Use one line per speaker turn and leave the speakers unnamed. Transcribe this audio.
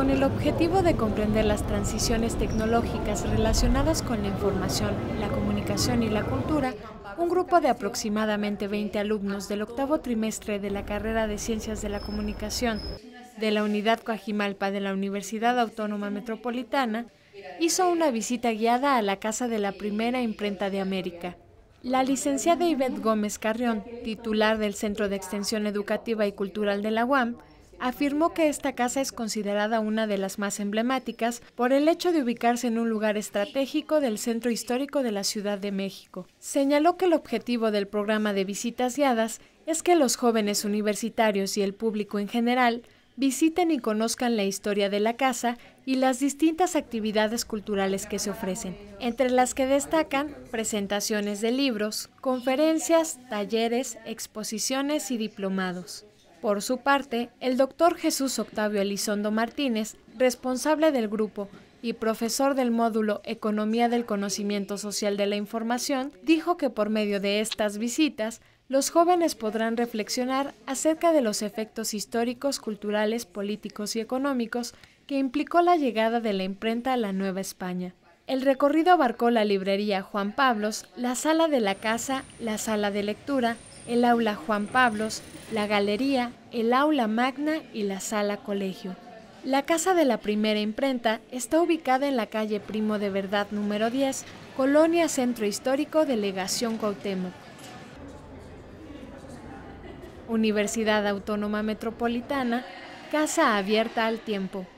con el objetivo de comprender las transiciones tecnológicas relacionadas con la información, la comunicación y la cultura, un grupo de aproximadamente 20 alumnos del octavo trimestre de la carrera de Ciencias de la Comunicación de la Unidad Coajimalpa de la Universidad Autónoma Metropolitana hizo una visita guiada a la casa de la primera imprenta de América. La licenciada Ivette Gómez Carrión, titular del Centro de Extensión Educativa y Cultural de la UAM, afirmó que esta casa es considerada una de las más emblemáticas por el hecho de ubicarse en un lugar estratégico del centro histórico de la Ciudad de México. Señaló que el objetivo del programa de visitas guiadas es que los jóvenes universitarios y el público en general visiten y conozcan la historia de la casa y las distintas actividades culturales que se ofrecen, entre las que destacan presentaciones de libros, conferencias, talleres, exposiciones y diplomados. Por su parte, el doctor Jesús Octavio Elizondo Martínez, responsable del grupo y profesor del módulo Economía del Conocimiento Social de la Información, dijo que por medio de estas visitas, los jóvenes podrán reflexionar acerca de los efectos históricos, culturales, políticos y económicos que implicó la llegada de la imprenta a la Nueva España. El recorrido abarcó la librería Juan Pablos, la sala de la casa, la sala de lectura, el aula Juan Pablos, la galería, el aula magna y la sala colegio. La casa de la primera imprenta está ubicada en la calle Primo de Verdad número 10, Colonia Centro Histórico, Delegación Cuauhtémoc. Universidad Autónoma Metropolitana, Casa Abierta al Tiempo.